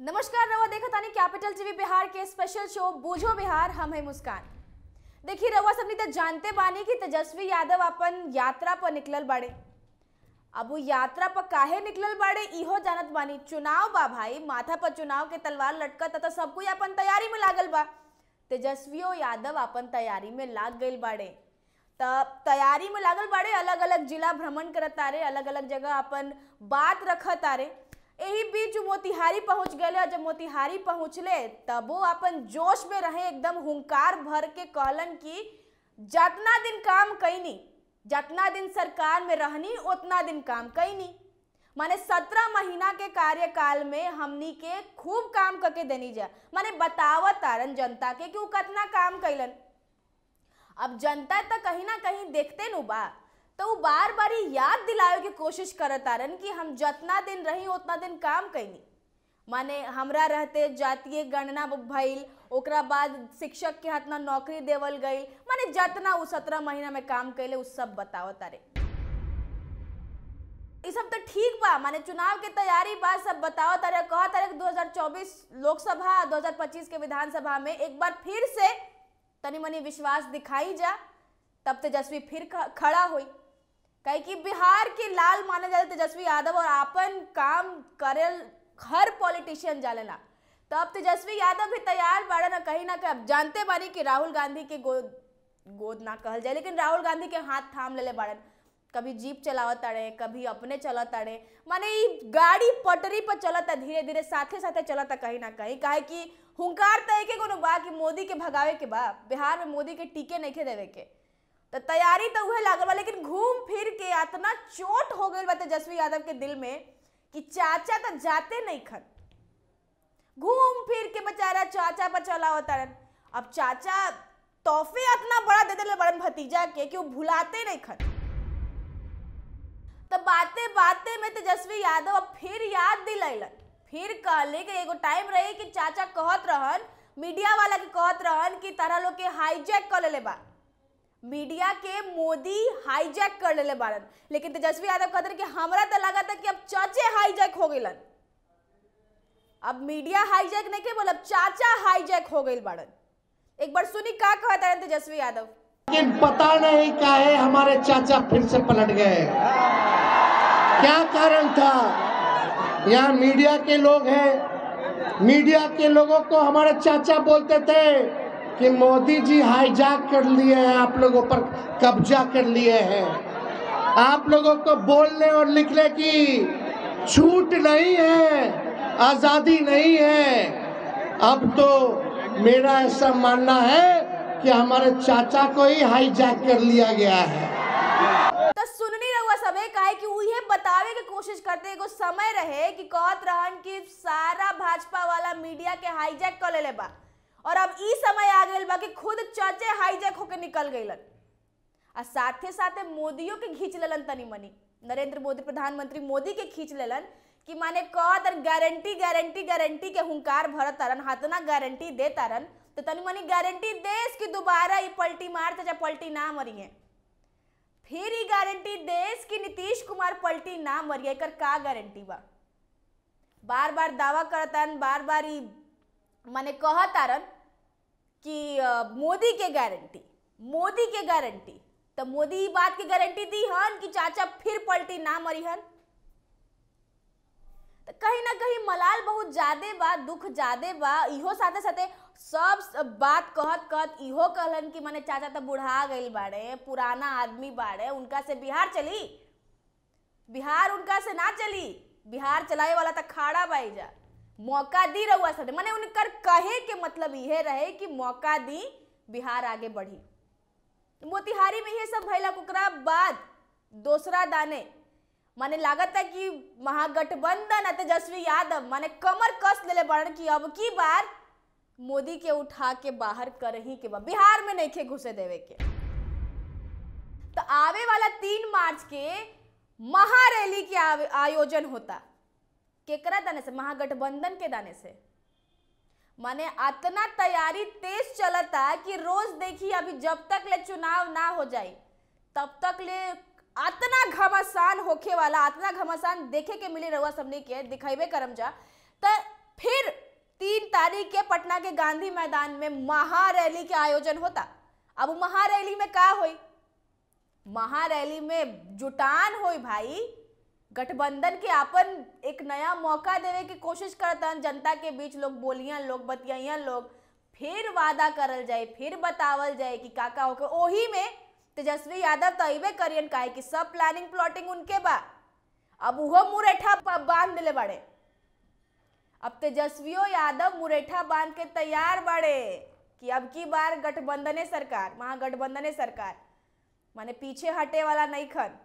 नमस्कार रवा देखा तानी कैपिटल टीवी बिहार के स्पेशल शो बुझो बिहार हम है मुस्कान देखिए रवा सबनी तो जानते बानी कि तेजस्वी यादव अपन यात्रा पर निकलल बाड़े अब यात्रा पर काहे निकलल बाड़े इहो जानत बानी चुनाव बा भाई माथा पर चुनाव के तलवार लटकत तो सब कोई अपन तैयारी में लागल बा तेजस्वी यादव अपन तैयारी में लाग गई बाड़े तब तैयारी में लागल बाड़े अलग अलग जिला भ्रमण करत तारे अलग अलग जगह अपन बात रखत तारे यही बीच मोतिहारी पहुंच गए जब मोतिहारी पहुंचले तब वो अपन जोश में रहे एकदम हुंकार भर के कहलन कि जितना दिन काम कैनी जितना दिन सरकार में रहनी उतना दिन काम कैनी माने सत्रह महीना के कार्यकाल में हमनी के खूब काम करके देनी जा माने बतावत तारन जनता के कि वो कितना काम कैलन अब जनता तो कहीं ना कहीं देखते नु बा तो बार बारी याद दिलावे की कोशिश रन कि हम जितना दिन रही उतना दिन काम कैनी माने हमरा रहते जातीय गणना भइल ओकरा बाद शिक्षक के हाथ में नौकरी देवल गई माने जितना उस सत्रह महीना में काम कैले उस सब बताओ तारे ये सब तो ठीक बा माने चुनाव के तैयारी बात सब बताओ तारे कहा तारे 2024 लोकसभा 2025 के विधानसभा में एक बार फिर से तनी मनी विश्वास दिखाई जा तब तेजस्वी तो फिर खड़ा हुई कहे कि बिहार के लाल माने जाते तेजस्वी यादव और अपन काम करे हर पॉलिटिशियन तो तब तेजस्वी यादव भी तैयार बाड़ा ना कहीं ना कहीं अब जानते बारी कि राहुल गांधी के गोद गोद ना कहल जाए लेकिन राहुल गांधी के हाथ थाम ले बाड़न कभी जीप चलावत अड़े कभी अपने चलत अड़े माने गाड़ी पटरी पर चलता धीरे धीरे साथे साथे चलता कहीं ना कहीं कहे कि हुंकार तो एक कोनो बा कि मोदी के भगावे के बा बिहार में मोदी के टीके नहीं खे देवे के तो तैयारी तो वह लागल बा लेकिन घूम फिर के इतना चोट हो गई बा तेजस्वी यादव के दिल में कि चाचा तो जाते नहीं खन घूम फिर के बेचारा चाचा पर चला होता अब चाचा तोहफे इतना बड़ा दे दिले बड़न भतीजा के कि वो भुलाते नहीं खन तो बातें बातें में तेजस्वी तो यादव अब फिर याद दिलैलन फिर कहले कि एगो टाइम रहे कि चाचा कहत रहन मीडिया वाला के कहत रहन कि तारा लोग के हाईजैक कर ले बा मीडिया के मोदी हाईजैक कर ले बारन लेकिन तेजस्वी यादव कहते कि हमारा तो लगा था कि अब चाचे हाईजैक हो गए अब मीडिया हाईजैक नहीं के बोल अब चाचा हाईजैक हो गए बारन एक बार सुनी क्या कहता है तेजस्वी यादव लेकिन पता नहीं है हमारे चाचा फिर से पलट गए क्या कारण था यहाँ मीडिया के लोग हैं मीडिया के लोगों को हमारे चाचा बोलते थे कि मोदी जी हाईजैक कर लिए हैं आप लोगों पर कब्जा कर लिए हैं आप लोगों को बोलने और लिखने की छूट नहीं है आज़ादी नहीं है अब तो मेरा ऐसा मानना है कि हमारे चाचा को ही हाईजैक कर लिया गया है तो का है कि उहे बतावे की कोशिश करते एगो समय रहे कि कौत रहन की सारा भाजपा वाला मीडिया के हाईजैक कर ले बा और अब इस समय आ गया बाकी खुद चर्चे हाईजैक होकर निकल गईलन आ साथे साथे मोदियों के खींच लेलन तनी मनी नरेंद्र मोदी प्रधानमंत्री मोदी के खींच लेलन कि माने कह गारंटी गारंटी गारंटी के हुंकार भरत तारन हाथना गारंटी दे तरन तो तनी मनी गारंटी देश की दोबारा ये पलटी मारते जा पलटी ना मरिए फिर ये गारंटी देश की नीतीश कुमार पलटी ना मरिए कर का गारंटी बा बार बार दावा करतन बार बार ये मैंने कहा तारन कि मोदी के गारंटी मोदी के गारंटी तो मोदी बात के गारंटी दी हन कि चाचा फिर पलटी ना मरी हन तो कहीं ना कहीं मलाल बहुत ज्यादा बा दुख ज्यादा बा इहो साथे साथे सब बात कहत कहत इहो कहलन कि माने चाचा तो बुढ़ा गई बाड़े पुराना आदमी बाड़े उनका से बिहार चली बिहार उनका से ना चली बिहार चलाए वाला तो खाड़ा बाई जा मौका दी रहुआ सदे माने उनकर कहे के मतलब यह रहे कि मौका दी बिहार आगे बढ़ी तो मोतिहारी में ये सब भैला कुकरा बाद दूसरा दाने माने लागत है कि महागठबंधन तेजस्वी यादव माने कमर कस ले, बढ़ कि अब की बार मोदी के उठा के बाहर करही के बाद बिहार में नहीं खे घुसे देवे के तो आवे वाला तीन मार्च के महारैली के आयोजन होता केकरा दाने से महागठबंधन के दाने से माने इतना तैयारी तेज चलता कि रोज देखी अभी जब तक ले चुनाव ना हो जाए तब तक ले इतना घमासान होखे वाला इतना घमासान देखे के मिले रहुआ सबने के दिखेबे करम जा तो फिर तीन तारीख के पटना के गांधी मैदान में महारैली के आयोजन होता अब महारैली में का हो महारैली में जुटान हो भाई गठबंधन के अपन एक नया मौका देवे की कोशिश करता जनता के बीच लोग बोलियाँ लोग बतियाँ लोग फिर वादा करल जाए फिर बतावल जाए कि काका होके ओही में तेजस्वी यादव तो अबे करियन है कि सब प्लानिंग प्लॉटिंग उनके बा अब वह मुरेठा बांध दिले बड़े अब तेजस्वीओ यादव मुरेठा बांध के तैयार बड़े कि अब की बार गठबंधने सरकार महागठबंधने सरकार माने पीछे हटे वाला नहीं खन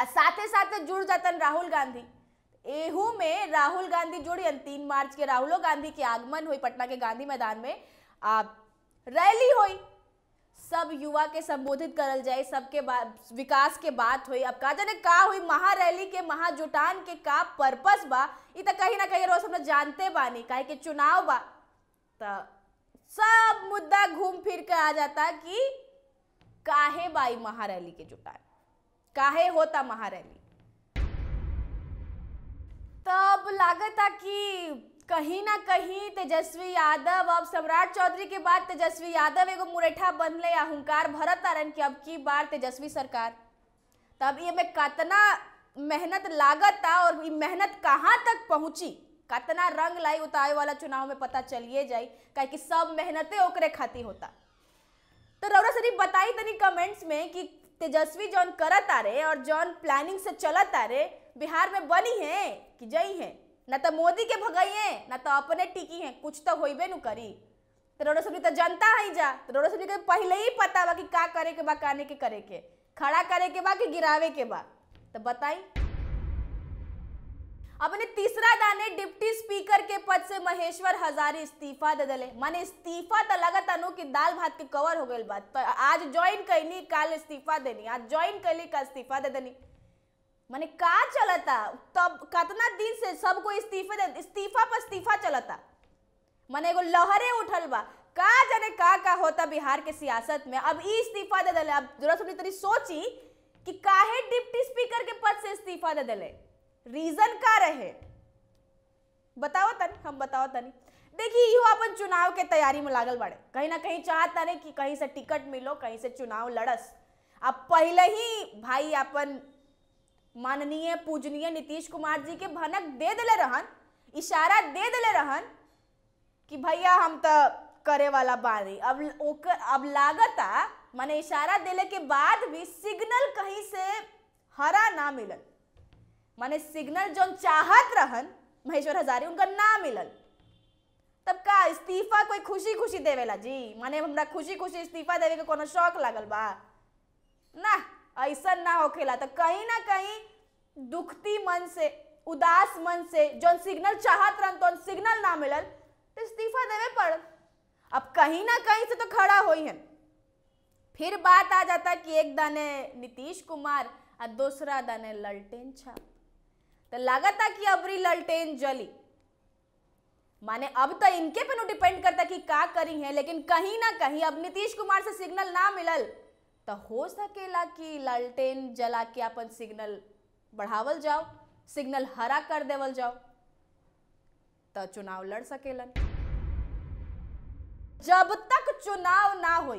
આ साथे સાથે जुड़ जतन राहुल गांधी एहू में राहुल गांधी जुड़ियन तीन मार्च के राहुलो गांधी के आगमन हुई पटना के गांधी मैदान में आ, रैली हुई सब युवा के संबोधित करल जाए सबके विकास के बात हुई अब कहा जाने का हुई महारैली के महाजुटान के का पर्पस बा इत कहीं ना कहीं रोज हम जानते बानी काहे के चुनाव बा तो सब मुद्दा घूम फिर के आ जाता कि काहे बाई महारैली के जुटान काहे होता महारैली तब लागता कि कहीं ना कहीं तेजस्वी यादव अब सम्राट चौधरी के बाद तेजस्वी यादव एगो मुरैठा बनले अहंकार भरत आरन के अब की बार तेजस्वी सरकार तब ये में कतना मेहनत लागत आ और मेहनत कहाँ तक पहुँची कतना रंग लाई उतारे वाला चुनाव में पता चलिए जाए कहे कि सब मेहनतें ओकरे खाती होता तो रौरा शरीफ बताई तनी कमेंट्स में कि तेजस्वी जॉन करत आ रहे और जॉन प्लानिंग से चलत आ रहे बिहार में बनी है कि जई है ना तो मोदी के भगई है ना तो अपने टिकी है कुछ तो होबे नु करी तोरा सब तो जनता है जा तोरा सब के पहले ही पता बा कि का करे के बा के करे के खड़ा करे के बा कि गिरावे के बा तो बताई अपने तीसरा दाने डिप्टी स्पीकर के पद से महेश्वर हजारी इस्तीफा दे दिले माने इस्तीफा तो लगत अनु कि दाल भात के कवर हो गई बात तो आज ज्वाइन कैली कल इस्तीफा देनी आज ज्वाइन कैली कल इस्तीफा दे देनी माने का चलता तब कतना दिन से सबको इस्तीफा दे इस्तीफा पर इस्तीफा चलता माने एगो लहरे उठल बा का जाने का का होता बिहार के सियासत में अब ई इस्तीफा दे दिले अब जरा सुनी तरी सोची कि काहे डिप्टी स्पीकर के पद से इस्तीफा दे दले रीजन का रहे बताओ तनी हम बताओ तनी देखिए इहो अपन चुनाव के तैयारी में लागल बड़े कहीं ना कहीं चाहता नहीं कि कहीं से टिकट मिलो कहीं से चुनाव लड़स अब पहले ही भाई अपन माननीय पूजनीय नीतीश कुमार जी के भनक दे दिले रहन इशारा दे दिले रहन कि भैया हम तो करे वाला बानी अब ओकर अब आ माने इशारा देले के बाद भी सिग्नल कहीं से हरा ना मिलल माने सिग्नल जो चाहत रहन महेश्वर हजारी उनका ना मिलल तब का इस्तीफा कोई खुशी खुशी देवेला जी माने हमरा खुशी खुशी इस्तीफा देवे के कोनो शौक लागल बा ना ऐसा ना होखेला तो कहीं ना कहीं दुखती मन से उदास मन से जौन सिग्नल चाहत रहन तो सिग्नल ना मिलल तो इस्तीफा देवे पड़ अब कहीं ना कहीं से तो खड़ा हो है फिर बात आ जाता कि एक दाने नीतीश कुमार और दूसरा दाने ललटेन छा तो लगा था कि अबरी ललटेन जली माने अब तो इनके पे नो डिपेंड करता कि का करी है लेकिन कहीं ना कहीं अब नीतीश कुमार से सिग्नल ना मिलल तो हो सकेला कि लालटेन जला के अपन सिग्नल बढ़ावल जाओ सिग्नल हरा कर देवल जाओ तो चुनाव लड़ सकेलन जब तक चुनाव ना हो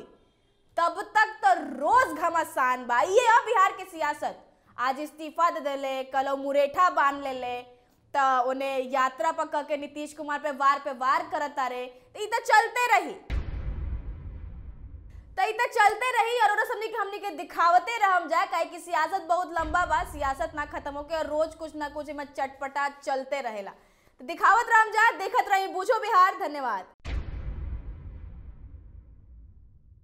तब तक तो रोज घमासान बा ये बिहार के सियासत आज इस्तीफा दे दिले कल मुरेठा बांध ले ले तो उन्हें यात्रा पर कह के नीतीश कुमार पे वार पे वार करता रहे तो ये चलते रही तो ये चलते रही और समझी के हमने के दिखावते रह हम जाए कहे कि सियासत बहुत लंबा बा सियासत ना खत्म होके और रोज कुछ ना कुछ में चटपटा चलते रहेला तो दिखावत रह हम जाए देखत रही बूझो बिहार धन्यवाद